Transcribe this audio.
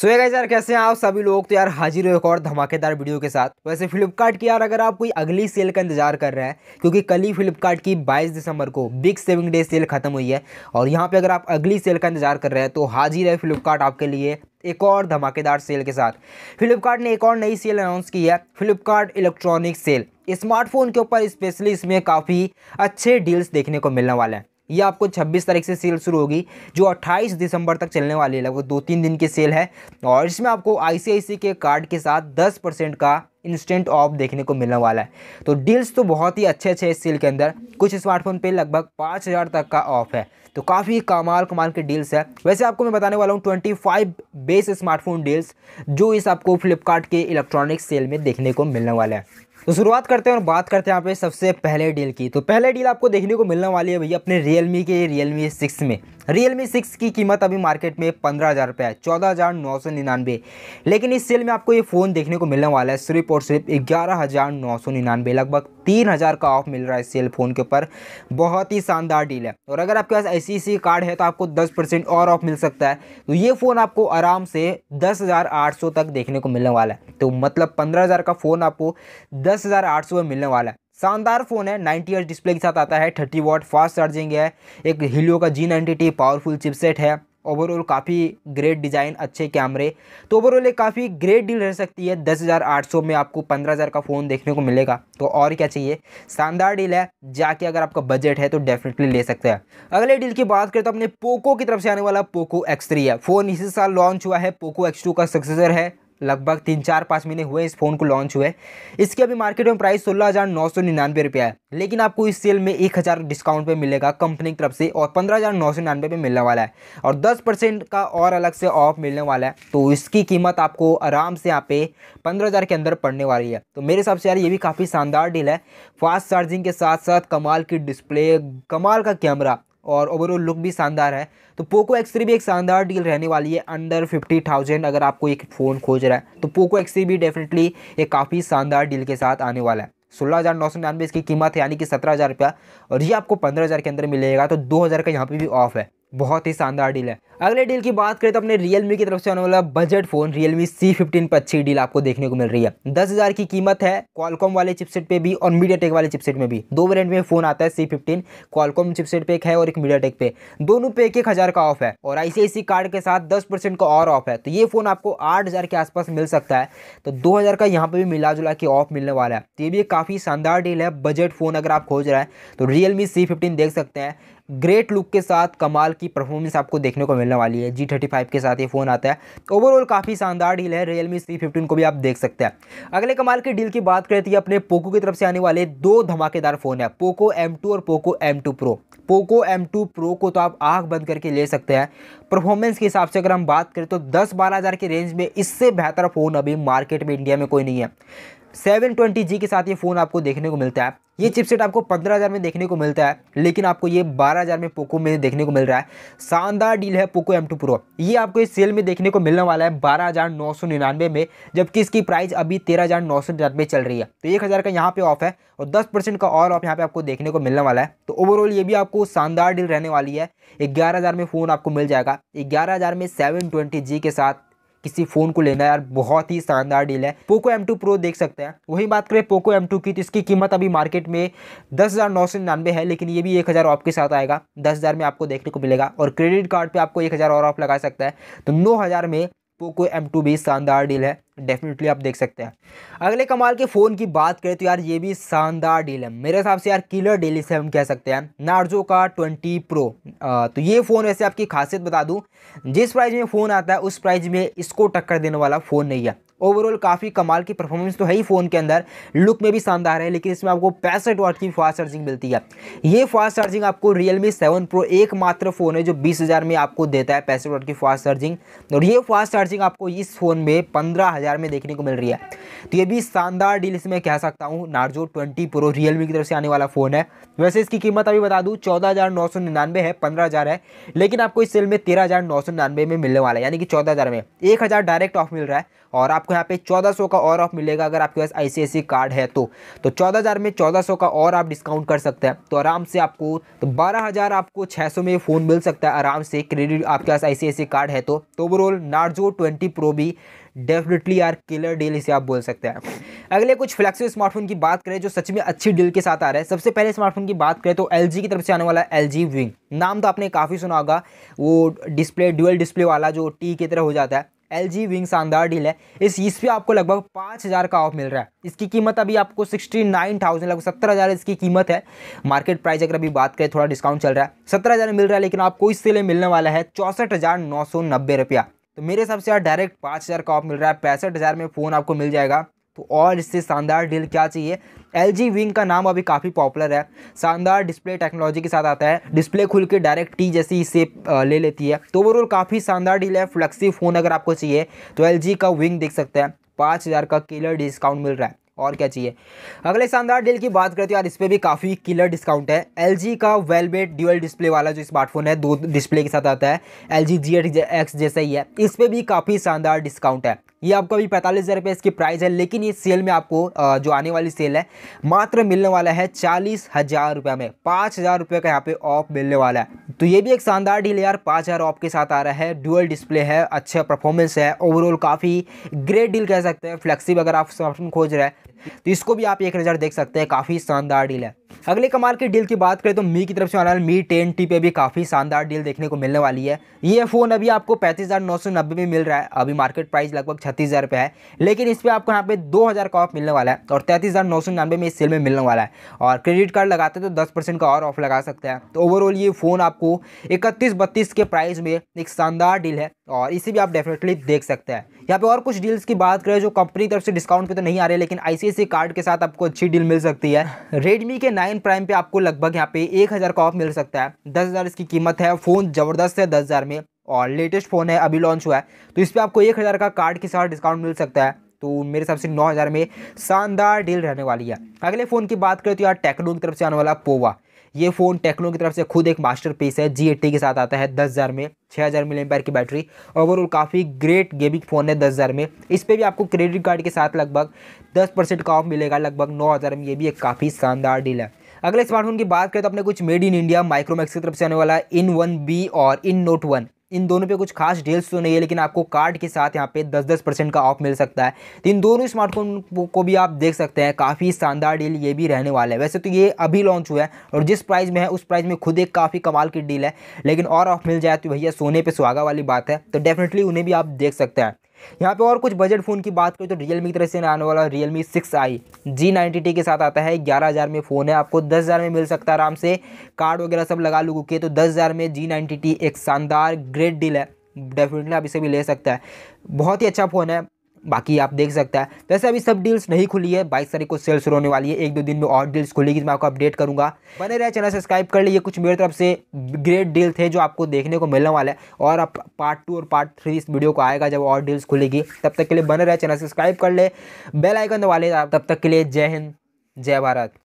सो so, यार कैसे हैं आप सभी लोग तो यार हाजिर हो एक और धमाकेदार वीडियो के साथ वैसे फ्लिपकार्ट की यार अगर आप कोई अगली सेल का इंतजार कर रहे हैं क्योंकि कल ही फ्लिपकार्ट की 22 दिसंबर को बिग सेविंग डे सेल खत्म हुई है और यहाँ पे अगर आप अगली सेल का इंतजार कर रहे हैं तो हाजिर है फ्लिपकार्ट आपके लिए एक और धमाकेदार सेल के साथ फ्लिपकार्ट ने एक और नई सेल अनाउंस की है फ्लिपकार्ट इलेक्ट्रॉनिक सेल स्मार्टफोन के ऊपर स्पेशली इसमें काफ़ी अच्छे डील्स देखने को मिलने वाले हैं ये आपको 26 तारीख से सेल शुरू होगी जो 28 दिसंबर तक चलने वाली है लगभग दो तीन दिन की सेल है और इसमें आपको आई के कार्ड के साथ 10 परसेंट का इंस्टेंट ऑफ देखने को मिलने वाला है तो डील्स तो बहुत ही अच्छे अच्छे इस सेल के अंदर कुछ स्मार्टफोन पे लगभग पाँच हज़ार तक का ऑफ है तो काफ़ी कमाल कमाल के डील्स है वैसे आपको मैं बताने वाला हूँ twenty five best smartphone deals जो इस आपको फ्लिपकार्ट के इलेक्ट्रॉनिक्स सेल में देखने को मिलने वाला है तो शुरुआत करते हैं और बात करते हैं यहाँ पे सबसे पहले डील की तो पहले डील आपको देखने को मिलने वाली है भैया अपने मी के मी सिक्स में मी सिक्स की कीमत अभी मार्केट में पंद्रह हज़ार रुपये है चौदह हज़ार नौ सौ निन्यानवे लेकिन इस सेल में आपको ये फ़ोन देखने को मिलने वाला है सिर्फ और सिर्फ ग्यारह हज़ार नौ सौ निन्यानवे लगभग तीन हज़ार का ऑफ मिल रहा है सेल फ़ोन के ऊपर बहुत ही शानदार डील है और अगर आपके पास ऐसी सी कार्ड है तो आपको दस परसेंट और ऑफ मिल सकता है तो ये फ़ोन आपको आराम से दस हज़ार आठ सौ तक देखने को मिलने वाला है तो मतलब पंद्रह हज़ार का फ़ोन आपको दस हज़ार आठ सौ में मिलने वाला है शानदार फ़ोन है नाइन्टी ईयर डिस्प्ले के साथ आता है थर्टी वॉट फास्ट चार्जिंग है एक हीलियो का जी नाइन्टी पावरफुल चिपसेट है ओवरऑल काफ़ी ग्रेट डिज़ाइन अच्छे कैमरे तो ओवरऑल एक काफ़ी ग्रेट डील रह सकती है दस हज़ार आठ सौ में आपको पंद्रह हज़ार का फ़ोन देखने को मिलेगा तो और क्या चाहिए शानदार डील है जाके अगर आपका बजट है तो डेफिनेटली ले सकते हैं अगले डील की बात करें तो अपने पोको की तरफ से आने वाला पोको एक्स है फ़ोन इसी साल लॉन्च हुआ है पोको एक्स का सक्सेसर है लगभग तीन चार पाँच महीने हुए इस फ़ोन को लॉन्च हुए इसके अभी मार्केट में प्राइस सोलह हज़ार नौ सौ निन्यानवे रुपया है लेकिन आपको इस सेल में एक हज़ार डिस्काउंट पे मिलेगा कंपनी की तरफ से और पंद्रह हज़ार नौ सौ निन्यानवे पे मिलने वाला है और दस परसेंट का और अलग से ऑफ मिलने वाला है तो इसकी कीमत आपको आराम से यहाँ पे पंद्रह हज़ार के अंदर पड़ने वाली है तो मेरे हिसाब से यार ये भी काफ़ी शानदार डील है फास्ट चार्जिंग के साथ साथ कमाल की डिस्प्ले कमाल का कैमरा और ओवरऑल लुक भी शानदार है तो पोको एक्स भी एक शानदार डील रहने वाली है अंडर फिफ्टी थाउजेंड अगर आपको एक फ़ोन खोज रहा है तो पोको एक्स भी डेफिनेटली एक काफ़ी शानदार डील के साथ आने वाला है सोलह हज़ार नौ सौ निन्यानवे इसकी कीमत है यानी कि सत्रह हज़ार रुपया और ये आपको पंद्रह हज़ार के अंदर मिलेगा तो दो हज़ार का यहाँ पर भी ऑफ है बहुत ही शानदार डील है अगले डील की बात करें तो अपने रियलमी की तरफ से आने वाला budget phone Realme C fifteen पर अच्छी डील आपको देखने को मिल रही है दस हज़ार की कीमत है क्वालकॉम वाले चिपसेट पे भी और मीडिया टेक वाले चिपसेट में भी दो ब्रांड में फोन आता है सी फिफ्टीन क्वालकॉम चिपसेट पे एक है और एक मीडिया टेक पे दोनों पे एक एक हज़ार का ऑफ है और आईसीआईसी कार्ड के साथ दस परसेंट का और ऑफ है तो ये फोन आपको आठ हज़ार के आसपास मिल सकता है तो दो हज़ार का यहाँ पर भी मिला जुला के ऑफ मिलने वाला है तो ये भी काफ़ी शानदार डील है बजट फोन अगर आप खोज रहे हैं तो रियलमी सी फिफ्टीन देख सकते हैं ग्रेट लुक के साथ कमाल की परफॉर्मेंस आपको देखने को मिल मिलने वाली है जी थर्टी फाइव के साथ ये फ़ोन आता है ओवरऑल काफ़ी शानदार डील है रियलमी सी फिफ्टीन को भी आप देख सकते हैं अगले कमाल के डील की बात करें तो अपने पोको की तरफ से आने वाले दो धमाकेदार फ़ोन है पोको एम और Poco M Pro Poco M Pro को तो आप आँख बंद करके ले सकते हैं परफॉर्मेंस के हिसाब से अगर हम बात करें तो दस बारह हज़ार के रेंज में इससे बेहतर फ़ोन अभी मार्केट में इंडिया में कोई नहीं है सेवन ट्वेंटी जी के साथ ये फ़ोन आपको देखने को मिलता है ये चिपसेट आपको पंद्रह हज़ार में देखने को मिलता है लेकिन आपको ये बारह हज़ार में पोको में देखने को मिल रहा है शानदार डील है पोको एम टू प्रो ये आपको इस सेल में देखने को मिलने वाला है बारह हज़ार नौ सौ निन्यानवे में जबकि इसकी प्राइस अभी तेरह हज़ार नौ सौ निन्यानवे चल रही है तो एक हज़ार का यहाँ पे ऑफ है और दस परसेंट का और ऑफ यहाँ पे आपको देखने को मिलने वाला है तो ओवरऑल ये भी आपको शानदार डील रहने वाली है ग्यारह हज़ार में फ़ोन आपको मिल जाएगा ग्यारह हज़ार में सेवन ट्वेंटी जी के साथ किसी फ़ोन को लेना है यार बहुत ही शानदार डील है पोको एम टू प्रो देख सकते हैं वही बात करें पोको एम टू की तो इसकी कीमत अभी मार्केट में दस हज़ार नौ सौ निन्यानवे है लेकिन ये भी एक हज़ार ऑफ के साथ आएगा दस हज़ार में आपको देखने को मिलेगा और क्रेडिट कार्ड पर आपको एक हज़ार और ऑफ लगा सकता है तो नौ हज़ार में पोको एम टू भी शानदार डील है डेफिनेटली आप देख सकते हैं अगले कमाल के फ़ोन की बात करें तो यार ये भी शानदार डील है मेरे हिसाब से यार किलर डील इसे हम कह सकते हैं नार्जो का ट्वेंटी प्रो तो ये फ़ोन वैसे आपकी खासियत बता दूँ जिस प्राइस में फ़ोन आता है उस प्राइस में इसको टक्कर देने वाला फ़ोन नहीं है ओवरऑल काफ़ी कमाल की परफॉर्मेंस तो है ही फ़ोन के अंदर लुक में भी शानदार है लेकिन इसमें आपको पैंसठ वाट की फास्ट चार्जिंग मिलती है ये फास्ट चार्जिंग आपको रियलमी सेवन प्रो एकमात्र फ़ोन है जो बीस हज़ार में आपको देता है पैंसठ वाट की फास्ट चार्जिंग और ये फास्ट चार्जिंग आपको इस फ़ोन में पंद्रह हज़ार में देखने को मिल रही है तो ये भी शानदार डील इसमें कह सकता हूँ नार्जो ट्वेंटी प्रो रियलमी की तरफ से आने वाला फ़ोन है वैसे इसकी कीमत अभी बता दूँ चौदह नौ सौ है पंद्रह है लेकिन आपको इस सेल में तेरह हज़ार नौ सौ में मिलने वाला है यानी कि चौदह हज़ार में एक हज़ार डायरेक्ट ऑफ मिल रहा है और आपको यहाँ पे चौदह सौ का और ऑफ मिलेगा अगर आपके पास आई कार्ड है तो तो चौदह हज़ार में चौदह सौ का और आप डिस्काउंट कर सकते हैं तो आराम से आपको तो बारह हज़ार आपको छह सौ में फ़ोन मिल सकता है आराम से क्रेडिट आपके पास आई कार्ड है तो ओवरऑल तो नार्जो ट्वेंटी प्रो भी डेफिनेटली यार किलर डील इसे आप बोल सकते हैं अगले कुछ फ्लैक्सी स्मार्टफोन की बात करें जो सच में अच्छी डील के साथ आ रहा है सबसे पहले स्मार्टफोन की बात करें तो एल की तरफ से आने वाला एल जी विंग नाम तो आपने काफ़ी सुना होगा वो डिस्प्ले डुअल डिस्प्ले वाला जो टी की तरह हो जाता है एल जी विंग शानदार डील है इस इस पर आपको लगभग पाँच हज़ार का ऑफ मिल रहा है इसकी कीमत अभी आपको सिक्सटी नाइन थाउजेंड लगभग सत्तर हज़ार इसकी कीमत है मार्केट प्राइस अगर अभी बात करें थोड़ा डिस्काउंट चल रहा है सत्तर हज़ार मिल रहा है लेकिन आपको इससे लिए मिलने वाला है चौंसठ हज़ार नौ सौ नब्बे रुपया तो मेरे हिसाब से यार डायरेक्ट पाँच हज़ार का ऑफ मिल रहा है पैंसठ हज़ार में फ़ोन आपको मिल जाएगा तो और इससे शानदार डील क्या चाहिए एल जी विंग का नाम अभी काफ़ी पॉपुलर है शानदार डिस्प्ले टेक्नोलॉजी के साथ आता है डिस्प्ले खुल के डायरेक्ट टी जैसी इसे ले लेती है तो ओवरऑल काफ़ी शानदार डील है फ्लेक्सी फ़ोन अगर आपको चाहिए तो एल का विंग देख सकते हैं पाँच हज़ार का किलर डिस्काउंट मिल रहा है और क्या चाहिए अगले शानदार डील की बात करते हैं यार इस पर भी काफ़ी किलर डिस्काउंट है एल का वेलबेट ड्यूअल डिस्प्ले वाला जो स्मार्टफोन है दो डिस्प्ले के साथ आता है एल जी जी एक्स जैसा ही है इस पर भी काफ़ी शानदार डिस्काउंट है ये आपको अभी पैंतालीस हज़ार रुपये इसकी प्राइस है लेकिन ये सेल में आपको जो आने वाली सेल है मात्र मिलने वाला है चालीस हज़ार रुपये में पाँच हज़ार रुपये का यहाँ पे ऑफ मिलने वाला है तो ये भी एक शानदार डील यार पाँच हज़ार ऑफ के साथ आ रहा है ड्यूअल डिस्प्ले है अच्छा परफॉर्मेंस है ओवरऑल काफ़ी ग्रेट डील कह सकते हैं फ्लेक्सिब अगर आप स्मार्टफोन खोज रहे हैं तो इसको भी आप एक नज़र देख सकते हैं काफ़ी शानदार डील है अगले कमाल की डील की बात करें तो मी की तरफ से आने वाले मी टेन टी पे भी काफ़ी शानदार डील देखने को मिलने वाली है ये फ़ोन अभी आपको पैंतीस हज़ार नौ सौ नब्बे में मिल रहा है अभी मार्केट प्राइस लगभग छत्तीस हज़ार रुपये है लेकिन इस पर आपको यहाँ पे दो हज़ार का ऑफ मिलने वाला है और तैंतीस हज़ार नौ सौ निन्यानवे में इस सेल में मिलने वाला है और क्रेडिट कार्ड लगाते तो दस परसेंट का और ऑफ लगा सकते हैं तो ओवरऑल ये फ़ोन आपको इकतीस बत्तीस के प्राइस में एक शानदार डील है और इसे भी आप डेफिनेटली देख सकते हैं यहाँ पे और कुछ डील्स की बात करें जो कंपनी की तरफ से डिस्काउंट पे तो नहीं आ रहे लेकिन आई कार्ड के साथ आपको अच्छी डील मिल सकती है रेडमी के नाइन प्राइम पे आपको लगभग यहाँ पे एक हज़ार का ऑफ मिल सकता है दस हज़ार इसकी कीमत है फ़ोन ज़बरदस्त है दस हज़ार में और लेटेस्ट फ़ोन है अभी लॉन्च हुआ है तो इस पर आपको एक हज़ार का कार्ड के साथ डिस्काउंट मिल सकता है तो मेरे हिसाब से नौ हज़ार में शानदार डील रहने वाली है अगले फ़ोन की बात करें तो यार टेक्नो की तरफ से आने वाला पोवा ये फ़ोन टेक्नो की तरफ से खुद एक मास्टर पीस है जी एट्टी के साथ आता है दस हज़ार में छः हज़ार मिले एम्पायर की बैटरी ओवरऑल काफ़ी ग्रेट गेमिंग फ़ोन है दस हज़ार में इस पर भी आपको क्रेडिट कार्ड के साथ लगभग दस परसेंट का ऑफ मिलेगा लगभग नौ हज़ार में ये भी एक काफ़ी शानदार डील है अगले स्मार्टफोन की बात करें तो अपने कुछ मेड इन इंडिया माइक्रोमैक्स की तरफ से आने वाला इन वन बी और इन नोट वन इन दोनों पे कुछ खास डील्स तो नहीं है लेकिन आपको कार्ड के साथ यहाँ पे 10-10 परसेंट का ऑफ मिल सकता है तो इन दोनों स्मार्टफोन को भी आप देख सकते हैं काफ़ी शानदार डील ये भी रहने वाला है वैसे तो ये अभी लॉन्च हुआ है और जिस प्राइस में है उस प्राइस में खुद एक काफ़ी कमाल की डील है लेकिन और ऑफ मिल जाए तो भैया सोने पर सुहागा वाली बात है तो डेफिनेटली उन्हें भी आप देख सकते हैं यहाँ पे और कुछ बजट फ़ोन की बात करें तो रियल की तरफ से आने वाला Realme six I G T के साथ आता है ग्यारह हज़ार में फ़ोन है आपको दस हज़ार में मिल सकता है आराम से कार्ड वगैरह सब लगा लुगू के तो दस हज़ार में जी टी एक शानदार ग्रेट डील है डेफिनेटली आप इसे भी ले सकता है बहुत ही अच्छा फ़ोन है बाकी आप देख सकता है वैसे अभी सब डील्स नहीं खुली है बाईस तारीख को सेल्स होने वाली है एक दो दिन में और डील्स खुलेगी मैं आपको अपडेट करूंगा बने रहे चैनल सब्सक्राइब कर लीजिए कुछ मेरे तरफ से ग्रेट डील थे जो आपको देखने को मिलने वाला है और अब पार्ट टू और पार्ट थ्री इस वीडियो को आएगा जब और डील्स खुलेगी तब तक के लिए बने रहे चैनल सब्सक्राइब कर ले बेलाइकन दबा ले तब तक के लिए जय हिंद जय भारत